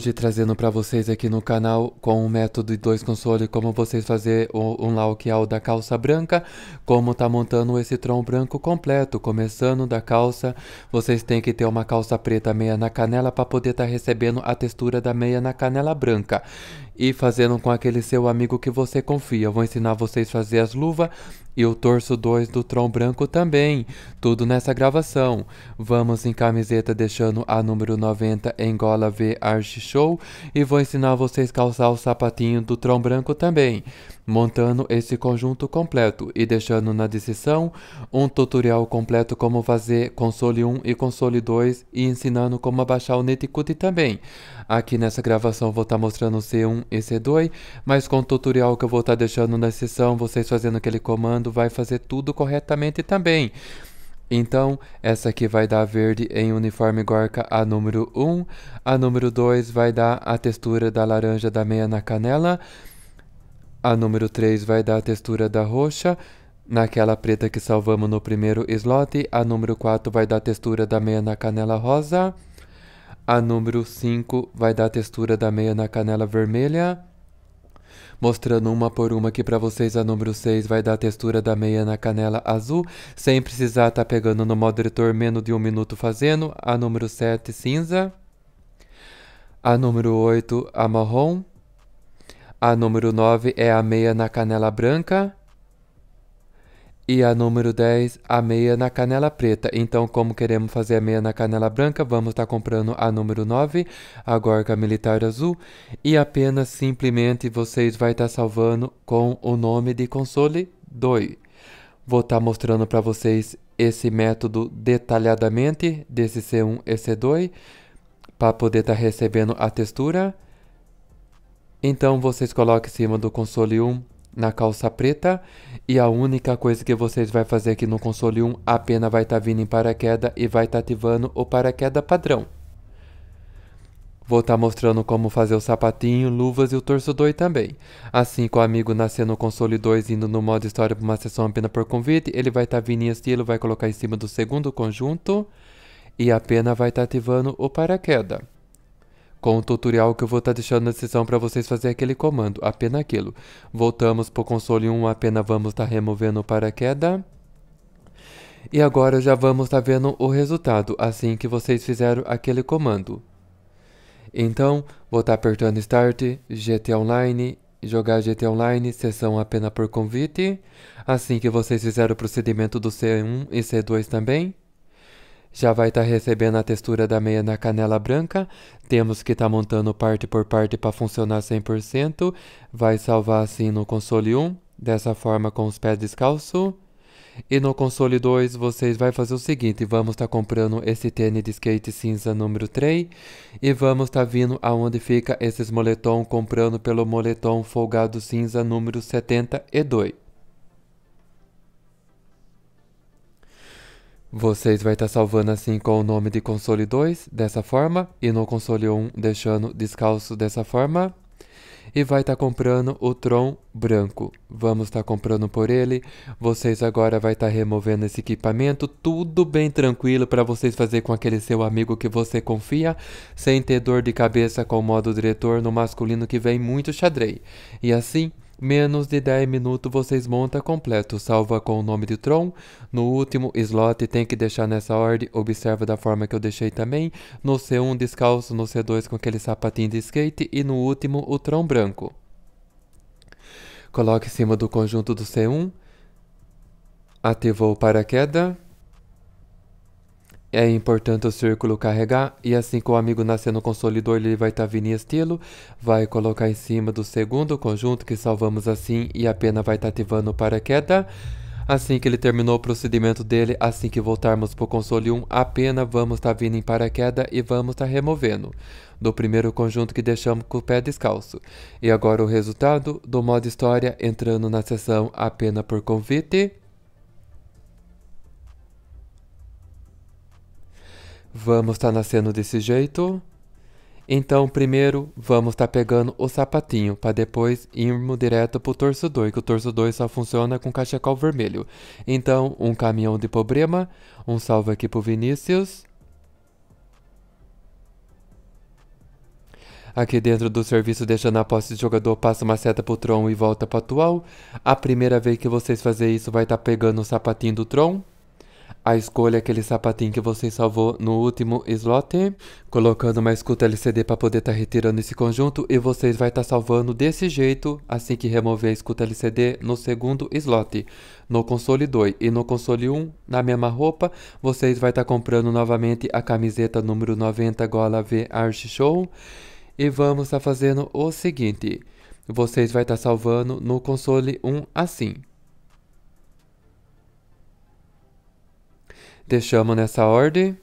hoje trazendo para vocês aqui no canal com o método de dois consoles como vocês fazer um layout da calça branca, como tá montando esse tronco branco completo, começando da calça, vocês têm que ter uma calça preta meia na canela para poder estar tá recebendo a textura da meia na canela branca e fazendo com aquele seu amigo que você confia. Eu vou ensinar vocês a fazer as luvas e o torso 2 do Tron branco também. Tudo nessa gravação. Vamos em camiseta deixando a número 90 em gola V arch Show. E vou ensinar vocês calçar o sapatinho do Tron branco também montando esse conjunto completo e deixando na descrição um tutorial completo como fazer console 1 e console 2 e ensinando como abaixar o Netcode também. Aqui nessa gravação vou estar tá mostrando C1 e C2, mas com o tutorial que eu vou estar tá deixando na descrição, vocês fazendo aquele comando vai fazer tudo corretamente também. Então, essa aqui vai dar verde em uniforme Gorka a número 1, a número 2 vai dar a textura da laranja da meia na canela, a número 3 vai dar a textura da roxa, naquela preta que salvamos no primeiro slot. A número 4 vai dar a textura da meia na canela rosa. A número 5 vai dar a textura da meia na canela vermelha. Mostrando uma por uma aqui para vocês, a número 6 vai dar a textura da meia na canela azul, sem precisar estar tá pegando no editor menos de um minuto fazendo. A número 7, cinza. A número 8, a marrom. A número 9 é a meia na canela branca. E a número 10, a meia na canela preta. Então, como queremos fazer a meia na canela branca, vamos estar tá comprando a número 9, a gorga militar azul. E apenas, simplesmente, vocês vai estar tá salvando com o nome de console 2. Vou estar tá mostrando para vocês esse método detalhadamente, desse C1 e C2, para poder estar recebendo a textura. Então vocês colocam em cima do console 1 na calça preta e a única coisa que vocês vai fazer aqui no console 1, a pena vai estar tá vindo em paraquedas e vai estar tá ativando o paraquedas padrão. Vou estar tá mostrando como fazer o sapatinho, luvas e o torso 2 também. Assim que o amigo nascer no console 2 indo no modo história para uma sessão apenas por convite, ele vai estar tá vindo em estilo, vai colocar em cima do segundo conjunto e a pena vai estar tá ativando o paraquedas com o tutorial que eu vou estar tá deixando na descrição para vocês fazerem aquele comando, apenas aquilo. Voltamos para o console 1, apenas vamos estar tá removendo o paraquedas. E agora já vamos estar tá vendo o resultado, assim que vocês fizeram aquele comando. Então, vou estar tá apertando Start, GT Online, jogar GT Online, sessão apenas por convite. Assim que vocês fizeram o procedimento do C1 e C2 também já vai estar tá recebendo a textura da meia na canela branca, temos que estar tá montando parte por parte para funcionar 100%, vai salvar assim no console 1, dessa forma com os pés descalço. E no console 2 vocês vai fazer o seguinte, vamos estar tá comprando esse tênis de skate cinza número 3 e vamos estar tá vindo aonde fica esses moletom comprando pelo moletom folgado cinza número 72. Vocês vai estar tá salvando assim com o nome de console 2, dessa forma, e no console 1 deixando descalço dessa forma. E vai estar tá comprando o Tron branco. Vamos estar tá comprando por ele. Vocês agora vai estar tá removendo esse equipamento, tudo bem tranquilo para vocês fazer com aquele seu amigo que você confia, sem ter dor de cabeça com o modo diretor no masculino que vem muito xadrez. E assim Menos de 10 minutos vocês monta completo, salva com o nome de Tron. No último slot tem que deixar nessa ordem, observa da forma que eu deixei também. No C1 descalço, no C2 com aquele sapatinho de skate e no último o Tron branco. Coloque em cima do conjunto do C1. Ativou o paraquedas. É importante o círculo carregar e assim que o amigo nascer no consolidor ele vai estar tá vindo em estilo, vai colocar em cima do segundo conjunto que salvamos assim e a pena vai estar tá ativando para queda. Assim que ele terminou o procedimento dele, assim que voltarmos para o console 1, a pena vamos estar tá vindo em paraquedas e vamos estar tá removendo do primeiro conjunto que deixamos com o pé descalço. E agora o resultado do modo história entrando na sessão a pena por convite. vamos estar tá nascendo desse jeito. Então, primeiro, vamos estar tá pegando o sapatinho, para depois irmos direto pro torso 2, que o torso 2 só funciona com cachecol vermelho. Então, um caminhão de problema, um salve aqui pro Vinícius. Aqui dentro do serviço, deixando a posse de jogador, passa uma seta pro Tron e volta pro atual. A primeira vez que vocês fazerem isso, vai estar tá pegando o sapatinho do Tron a escolha é aquele sapatinho que você salvou no último slot, colocando uma escuta LCD para poder estar tá retirando esse conjunto e vocês vai estar tá salvando desse jeito assim que remover a escuta LCD no segundo slot, no console 2 e no console 1, na mesma roupa, vocês vai estar tá comprando novamente a camiseta número 90 gola V Arch Show e vamos estar tá fazendo o seguinte, vocês vai estar tá salvando no console 1 assim. Te nessa ordem.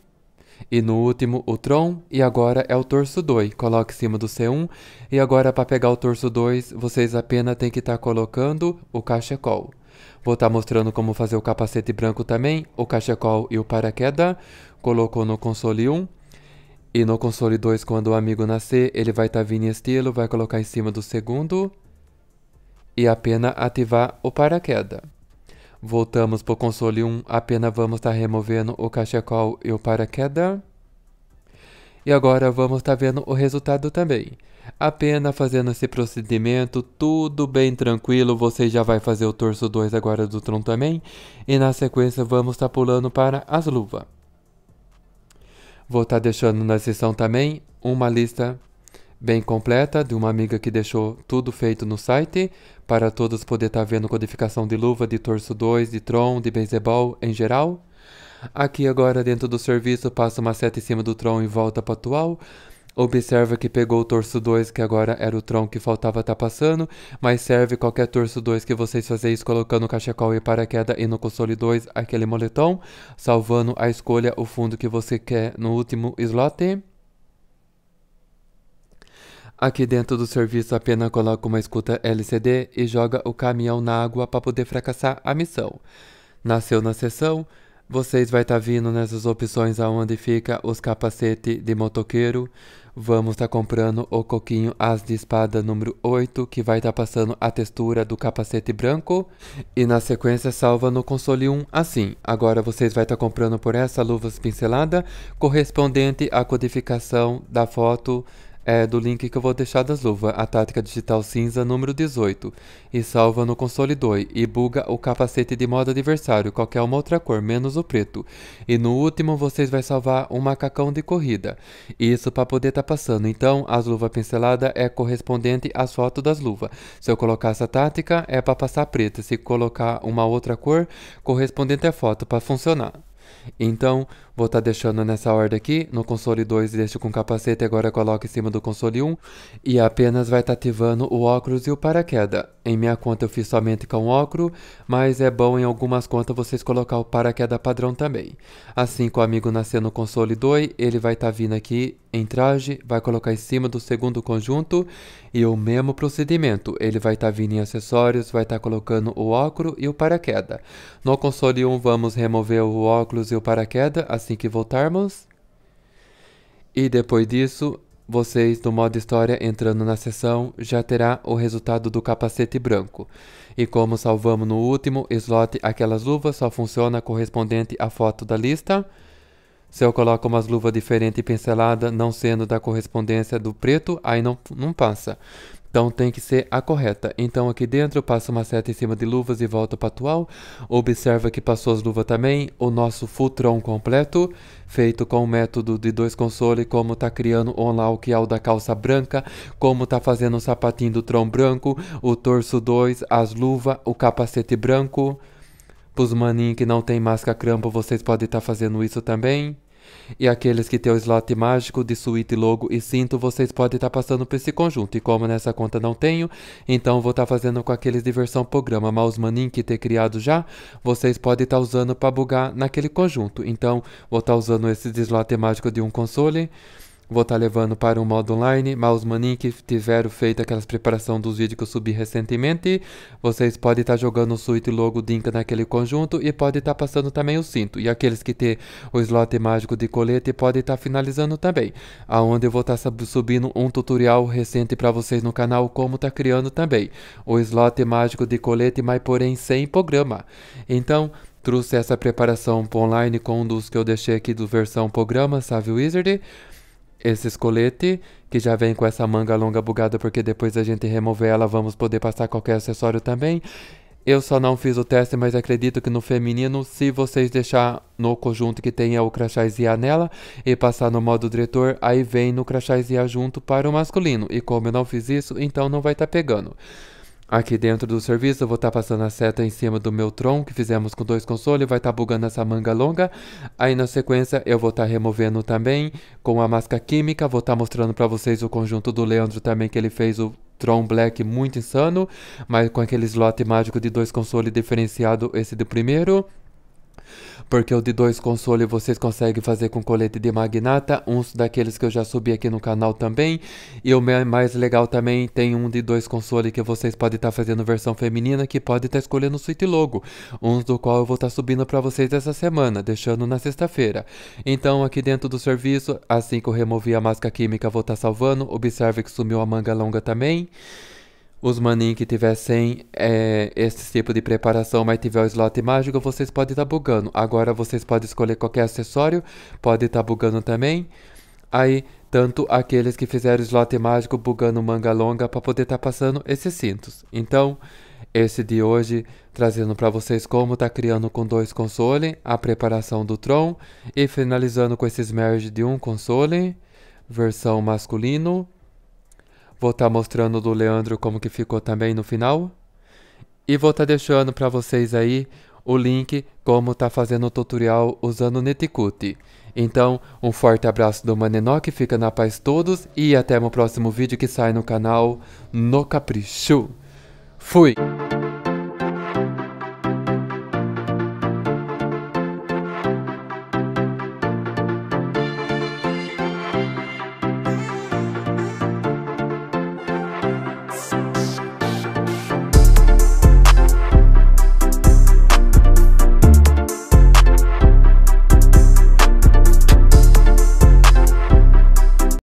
E no último, o Tron, e agora é o torso 2. Coloque em cima do C1. E agora, para pegar o torso 2, vocês apenas têm que estar tá colocando o cachecol. Vou estar tá mostrando como fazer o capacete branco também, o cachecol e o paraquedas. Colocou no console 1. Um. E no console 2, quando o amigo nascer, ele vai estar tá vindo em estilo, vai colocar em cima do segundo. E apenas ativar o paraquedas. Voltamos pro console 1, apenas vamos estar tá removendo o cachecol e o paraquedas. E agora vamos estar tá vendo o resultado também. Apenas fazendo esse procedimento, tudo bem tranquilo, você já vai fazer o torso 2 agora do tronco também. E na sequência vamos estar tá pulando para as luvas. Vou estar tá deixando na seção também uma lista bem completa de uma amiga que deixou tudo feito no site para todos poder estar tá vendo codificação de luva, de torso 2, de Tron, de beisebol em geral. Aqui agora dentro do serviço passa uma seta em cima do Tron e volta para o atual. Observa que pegou o torso 2, que agora era o Tron que faltava estar tá passando, mas serve qualquer torso 2 que vocês fazem isso colocando cachecol e paraquedas e no console 2 aquele moletom, salvando a escolha o fundo que você quer no último slot. Aqui dentro do serviço apenas coloca uma escuta LCD e joga o caminhão na água para poder fracassar a missão. Nasceu na sessão, vocês vai estar tá vindo nessas opções aonde fica os capacete de motoqueiro. Vamos estar tá comprando o coquinho as de espada número 8, que vai estar tá passando a textura do capacete branco. E na sequência salva no console 1 assim. Agora vocês vai estar tá comprando por essa luvas pincelada, correspondente à codificação da foto é, do link que eu vou deixar das luva, a tática digital cinza número 18, e salva no console 2, e buga o capacete de modo adversário, qualquer uma outra cor, menos o preto. E no último vocês vai salvar um macacão de corrida, isso para poder estar tá passando. Então, as luvas pinceladas é correspondente às fotos das luvas. Se eu colocar essa tática, é para passar preta, se colocar uma outra cor, correspondente à foto, para funcionar. Então, Vou estar tá deixando nessa ordem aqui, no console 2 deixo com capacete, agora coloco em cima do console 1. E apenas vai estar tá ativando o óculos e o paraquedas. Em minha conta eu fiz somente com óculos, mas é bom em algumas contas vocês colocar o paraquedas padrão também. Assim que o amigo nascer no console 2, ele vai estar tá vindo aqui em traje, vai colocar em cima do segundo conjunto e o mesmo procedimento. Ele vai estar tá vindo em acessórios, vai estar tá colocando o óculos e o paraquedas. No console 1 vamos remover o óculos e o paraquedas, assim assim que voltarmos. E depois disso, vocês no modo história entrando na sessão já terá o resultado do capacete branco. E como salvamos no último slot aquelas luvas só funciona correspondente à foto da lista. Se eu coloco umas luvas diferentes pinceladas, não sendo da correspondência do preto, aí não, não passa. Então tem que ser a correta. Então aqui dentro eu passo uma seta em cima de luvas e volto para atual. Observa que passou as luvas também. O nosso Futron completo, feito com o método de dois console, como tá criando o onlauk ao é da calça branca, como tá fazendo o sapatinho do tron branco, o torso 2, as luvas, o capacete branco. Os maninhos que não tem máscara crampo, vocês podem estar tá fazendo isso também. E aqueles que tem o slot mágico de suíte, logo e cinto, vocês podem estar tá passando por esse conjunto. E como nessa conta não tenho, então vou estar tá fazendo com aqueles de versão programa. Mas os manin que ter criado já, vocês podem estar tá usando para bugar naquele conjunto. Então vou estar tá usando esse slot mágico de um console. Vou estar tá levando para um modo online, mas os que tiveram feito aquelas preparação dos vídeos que eu subi recentemente, vocês podem estar tá jogando o suíte logo Dinka naquele conjunto e podem estar tá passando também o cinto. E aqueles que ter o slot mágico de colete podem estar tá finalizando também. Aonde eu vou estar tá subindo um tutorial recente para vocês no canal como tá criando também. O slot mágico de colete, mas porém sem programa. Então, trouxe essa preparação online com um dos que eu deixei aqui do versão programa, sabe Wizard? esses coletes que já vem com essa manga longa bugada, porque depois da gente remover ela, vamos poder passar qualquer acessório também. Eu só não fiz o teste, mas acredito que no feminino, se vocês deixar no conjunto que tenha o a nela e passar no modo diretor, aí vem no a junto para o masculino. E como eu não fiz isso, então não vai estar tá pegando. Aqui dentro do serviço eu vou estar tá passando a seta em cima do meu tron que fizemos com dois consoles, vai estar tá bugando essa manga longa. Aí na sequência eu vou estar tá removendo também com a máscara química, vou estar tá mostrando para vocês o conjunto do Leandro também que ele fez o Tron Black muito insano, mas com aquele slot mágico de dois consoles diferenciado esse do primeiro. Porque o de dois console vocês conseguem fazer com colete de magnata. Uns daqueles que eu já subi aqui no canal também. E o mais legal também tem um de dois console que vocês podem estar tá fazendo versão feminina. Que pode estar tá escolhendo o suíte logo. Uns do qual eu vou estar tá subindo para vocês essa semana. Deixando na sexta-feira. Então aqui dentro do serviço, assim que eu removi a máscara química vou estar tá salvando. Observe que sumiu a manga longa também. Os manin que tivessem é, esse tipo de preparação, mas tiver o slot mágico, vocês podem estar tá bugando. Agora vocês podem escolher qualquer acessório, pode estar tá bugando também. Aí, tanto aqueles que fizeram slot mágico bugando manga longa para poder estar tá passando esses cintos. Então, esse de hoje trazendo para vocês como tá criando com dois consoles, a preparação do Tron e finalizando com esses merge de um console, versão masculino Vou estar tá mostrando do Leandro como que ficou também no final. E vou estar tá deixando para vocês aí o link como tá fazendo o tutorial usando o Neticut. Então, um forte abraço do Manenoc, fica na paz todos e até o próximo vídeo que sai no canal No Capricho. Fui!